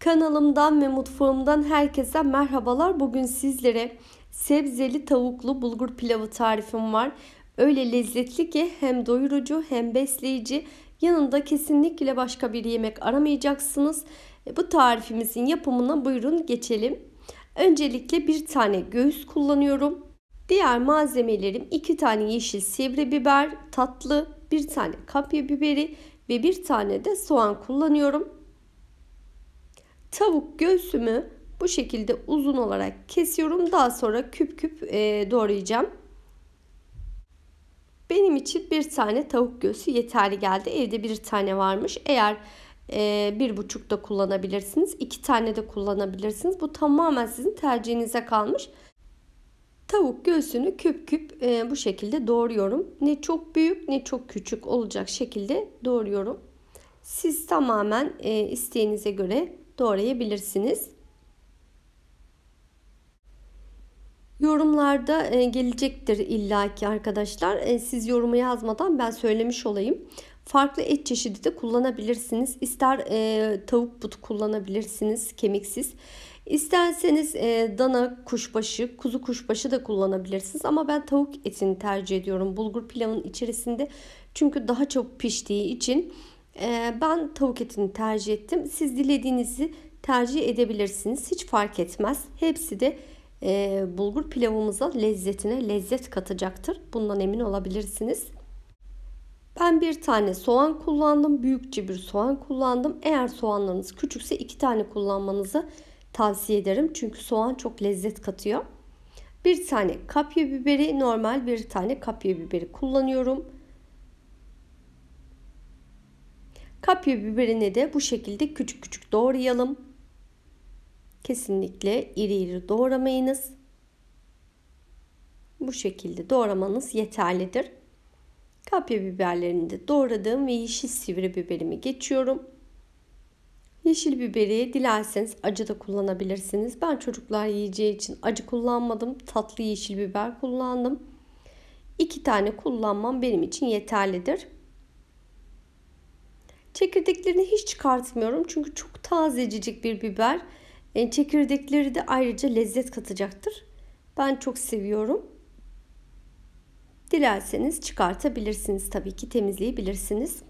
Kanalımdan ve mutfağımdan herkese merhabalar. Bugün sizlere sebzeli tavuklu bulgur pilavı tarifim var. Öyle lezzetli ki hem doyurucu hem besleyici. Yanında kesinlikle başka bir yemek aramayacaksınız. E, bu tarifimizin yapımına buyurun geçelim. Öncelikle bir tane göğüs kullanıyorum. Diğer malzemelerim 2 tane yeşil sivri biber, tatlı, bir tane kapya biberi ve bir tane de soğan kullanıyorum tavuk göğsümü bu şekilde uzun olarak kesiyorum. Daha sonra küp küp e, doğrayacağım. Benim için bir tane tavuk göğsü yeterli geldi. Evde bir tane varmış. Eğer e, bir buçuk da kullanabilirsiniz. iki tane de kullanabilirsiniz. Bu tamamen sizin tercihinize kalmış. Tavuk göğsünü küp küp e, bu şekilde doğruyorum. Ne çok büyük ne çok küçük olacak şekilde doğruyorum. Siz tamamen e, isteğinize göre doğrayabilirsiniz. Yorumlarda e, gelecektir illaki arkadaşlar. E, siz yorumu yazmadan ben söylemiş olayım. Farklı et çeşidi de kullanabilirsiniz. İster e, tavuk butu kullanabilirsiniz kemiksiz. İsterseniz e, dana kuşbaşı, kuzu kuşbaşı da kullanabilirsiniz. Ama ben tavuk etini tercih ediyorum bulgur pilavın içerisinde. Çünkü daha çabuk piştiği için ee, ben tavuk etini tercih ettim. Siz dilediğinizi tercih edebilirsiniz. Hiç fark etmez. Hepsi de e, bulgur pilavımıza lezzetine lezzet katacaktır. Bundan emin olabilirsiniz. Ben bir tane soğan kullandım. Büyükçe bir soğan kullandım. Eğer soğanlarınız küçükse iki tane kullanmanızı tavsiye ederim. Çünkü soğan çok lezzet katıyor. Bir tane kapya biberi, normal bir tane kapya biberi kullanıyorum. Kapya biberini de bu şekilde küçük küçük doğrayalım. Kesinlikle iri iri doğramayınız. Bu şekilde doğramanız yeterlidir. Kapya biberlerini de doğradığım ve yeşil sivri biberimi geçiyorum. Yeşil biberi dilerseniz acı da kullanabilirsiniz. Ben çocuklar yiyeceği için acı kullanmadım. Tatlı yeşil biber kullandım. İki tane kullanmam benim için yeterlidir. Çekirdeklerini hiç çıkartmıyorum çünkü çok tazecicik bir biber. E, çekirdekleri de ayrıca lezzet katacaktır. Ben çok seviyorum. Dilerseniz çıkartabilirsiniz tabii ki temizleyebilirsiniz.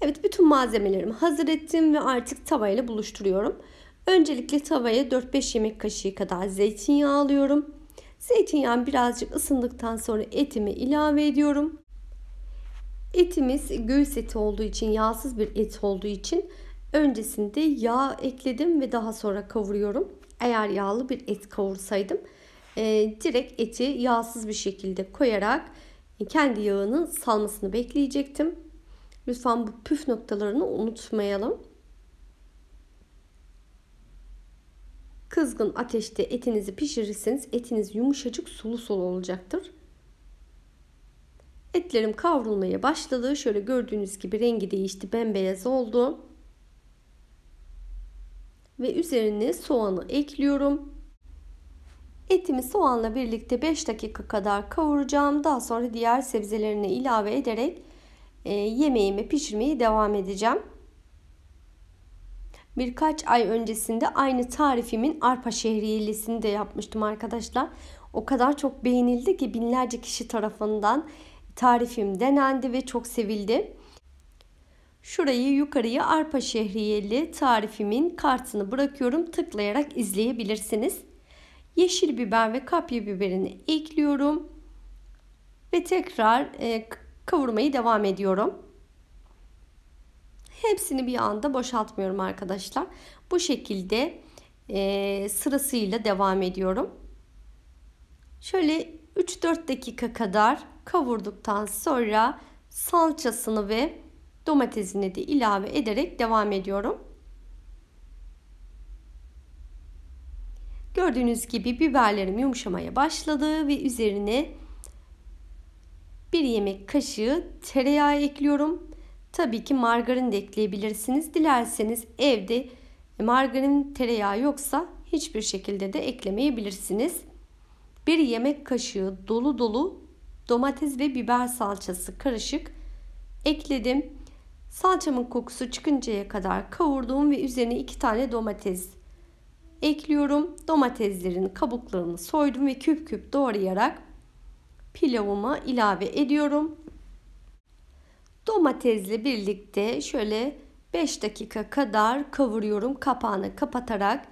Evet bütün malzemelerimi hazır ettim ve artık tavayla buluşturuyorum. Öncelikle tavaya 4-5 yemek kaşığı kadar zeytinyağı alıyorum. Zeytinyağım birazcık ısındıktan sonra etimi ilave ediyorum. Etimiz göğüs eti olduğu için yağsız bir et olduğu için öncesinde yağ ekledim ve daha sonra kavuruyorum. Eğer yağlı bir et kavursaydım e, direkt eti yağsız bir şekilde koyarak kendi yağının salmasını bekleyecektim. Lütfen bu püf noktalarını unutmayalım. Kızgın ateşte etinizi pişirirseniz etiniz yumuşacık sulu sulu olacaktır. Etlerim kavrulmaya başladı. Şöyle gördüğünüz gibi rengi değişti. Bembeyaz oldu. Ve üzerine soğanı ekliyorum. Etimi soğanla birlikte 5 dakika kadar kavuracağım. Daha sonra diğer sebzelerini ilave ederek e, yemeğimi pişirmeye devam edeceğim. Birkaç ay öncesinde aynı tarifimin Arpa şehriyeli'sini de yapmıştım arkadaşlar. O kadar çok beğenildi ki binlerce kişi tarafından tarifim denendi ve çok sevildi. Şurayı yukarıya arpa şehriyeli tarifimin kartını bırakıyorum. Tıklayarak izleyebilirsiniz. Yeşil biber ve kapya biberini ekliyorum. Ve tekrar e, kavurmayı devam ediyorum. Hepsini bir anda boşaltmıyorum arkadaşlar. Bu şekilde e, sırasıyla devam ediyorum. Şöyle 3-4 dakika kadar kavurduktan sonra salçasını ve domatesini de ilave ederek devam ediyorum. Gördüğünüz gibi biberlerim yumuşamaya başladı ve üzerine bir yemek kaşığı tereyağı ekliyorum. Tabii ki margarin de ekleyebilirsiniz. Dilerseniz evde margarin tereyağı yoksa hiçbir şekilde de eklemeyebilirsiniz. Bir yemek kaşığı dolu dolu domates ve biber salçası karışık ekledim. Salçamın kokusu çıkıncaya kadar kavurduğum ve üzerine iki tane domates ekliyorum. Domateslerin kabuklarını soydum ve küp küp doğrayarak pilavıma ilave ediyorum. Domatesle birlikte şöyle 5 dakika kadar kavuruyorum. Kapağını kapatarak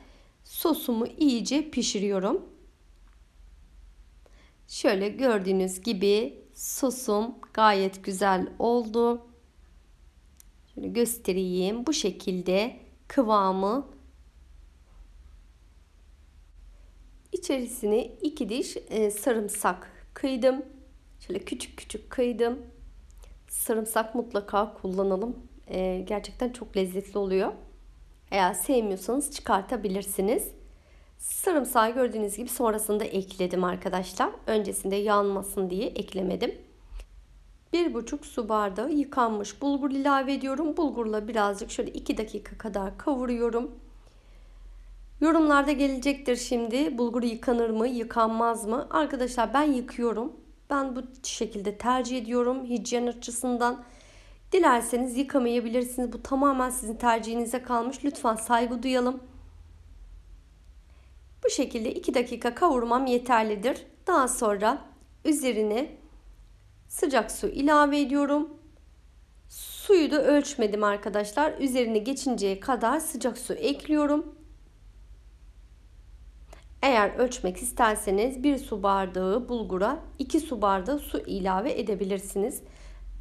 sosumu iyice pişiriyorum. Şöyle gördüğünüz gibi sosum gayet güzel oldu. Şöyle göstereyim. Bu şekilde kıvamı İçerisine iki diş e, sarımsak kıydım. Şöyle küçük küçük kıydım. Sarımsak mutlaka kullanalım. E, gerçekten çok lezzetli oluyor. Eğer sevmiyorsanız çıkartabilirsiniz. Sarımsağı gördüğünüz gibi sonrasında ekledim arkadaşlar. Öncesinde yanmasın diye eklemedim. 1,5 su bardağı yıkanmış bulgur ilave ediyorum. Bulgurla birazcık şöyle 2 dakika kadar kavuruyorum. Yorumlarda gelecektir şimdi bulgur yıkanır mı yıkanmaz mı? Arkadaşlar ben yıkıyorum. Ben bu şekilde tercih ediyorum hijyen açısından. Dilerseniz yıkamayabilirsiniz. Bu tamamen sizin tercihinize kalmış. Lütfen saygı duyalım. Bu şekilde 2 dakika kavurmam yeterlidir. Daha sonra üzerine sıcak su ilave ediyorum. Suyu da ölçmedim arkadaşlar. Üzerine geçinceye kadar sıcak su ekliyorum. Eğer ölçmek isterseniz 1 su bardağı bulgura 2 su bardağı su ilave edebilirsiniz.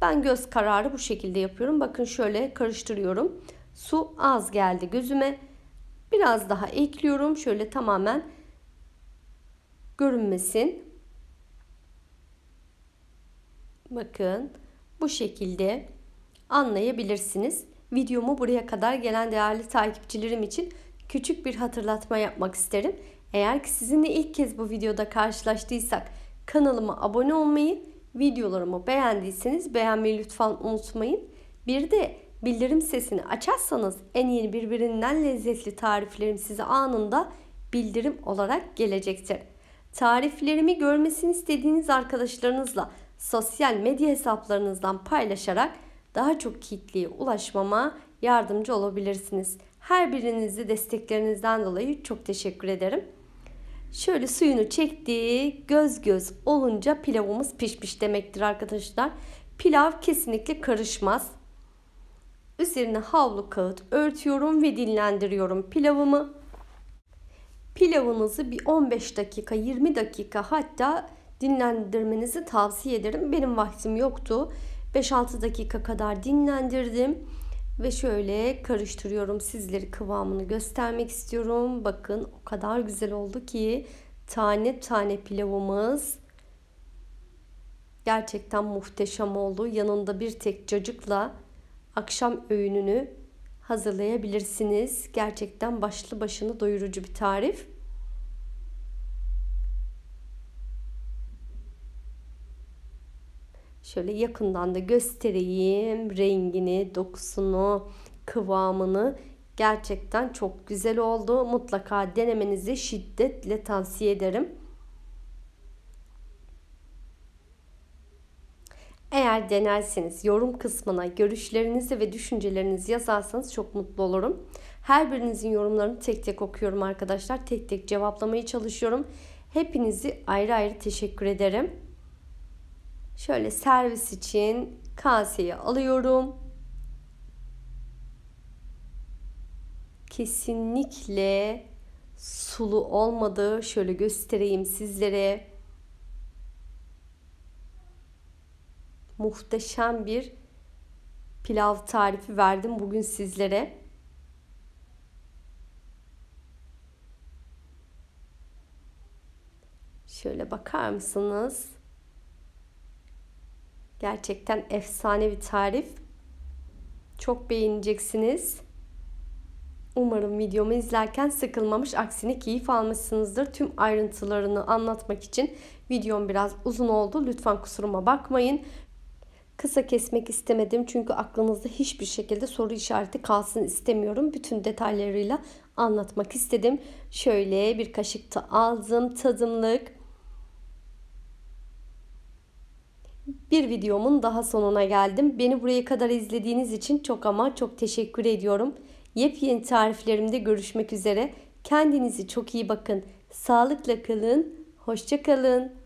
Ben göz kararı bu şekilde yapıyorum. Bakın şöyle karıştırıyorum. Su az geldi gözüme. Biraz daha ekliyorum. Şöyle tamamen görünmesin. Bakın bu şekilde anlayabilirsiniz. Videomu buraya kadar gelen değerli takipçilerim için küçük bir hatırlatma yapmak isterim. Eğer ki sizinle ilk kez bu videoda karşılaştıysak kanalıma abone olmayı, videolarımı beğendiyseniz beğenmeyi lütfen unutmayın. Bir de Bildirim sesini açarsanız en yeni birbirinden lezzetli tariflerim size anında bildirim olarak gelecektir. Tariflerimi görmesini istediğiniz arkadaşlarınızla sosyal medya hesaplarınızdan paylaşarak daha çok kitleye ulaşmama yardımcı olabilirsiniz. Her birinizi desteklerinizden dolayı çok teşekkür ederim. Şöyle suyunu çektiği göz göz olunca pilavımız pişmiş demektir arkadaşlar. Pilav kesinlikle karışmaz. Üzerine havlu kağıt örtüyorum ve dinlendiriyorum pilavımı. Pilavınızı bir 15 dakika 20 dakika hatta dinlendirmenizi tavsiye ederim. Benim vaktim yoktu. 5-6 dakika kadar dinlendirdim ve şöyle karıştırıyorum. Sizleri kıvamını göstermek istiyorum. Bakın o kadar güzel oldu ki tane tane pilavımız gerçekten muhteşem oldu. Yanında bir tek cacıkla akşam öğününü hazırlayabilirsiniz. Gerçekten başlı başına doyurucu bir tarif. Şöyle yakından da göstereyim rengini, dokusunu, kıvamını. Gerçekten çok güzel oldu. Mutlaka denemenizi şiddetle tavsiye ederim. Eğer denersiniz yorum kısmına görüşlerinizi ve düşüncelerinizi yazarsanız çok mutlu olurum. Her birinizin yorumlarını tek tek okuyorum arkadaşlar. Tek tek cevaplamaya çalışıyorum. Hepinizi ayrı ayrı teşekkür ederim. Şöyle servis için kaseye alıyorum. Kesinlikle sulu olmadı. Şöyle göstereyim sizlere. muhteşem bir pilav tarifi verdim bugün sizlere. Şöyle bakar mısınız? Gerçekten efsane bir tarif. Çok beğeneceksiniz. Umarım videomu izlerken sıkılmamış, aksine keyif almışsınızdır. Tüm ayrıntılarını anlatmak için videom biraz uzun oldu. Lütfen kusuruma bakmayın. Kısa kesmek istemedim çünkü aklınızda hiçbir şekilde soru işareti kalsın istemiyorum. Bütün detaylarıyla anlatmak istedim. Şöyle bir kaşıkta aldım tadımlık. Bir videomun daha sonuna geldim. Beni buraya kadar izlediğiniz için çok ama çok teşekkür ediyorum. Yepyeni tariflerimde görüşmek üzere. Kendinizi çok iyi bakın. Sağlıkla kalın. Hoşça kalın.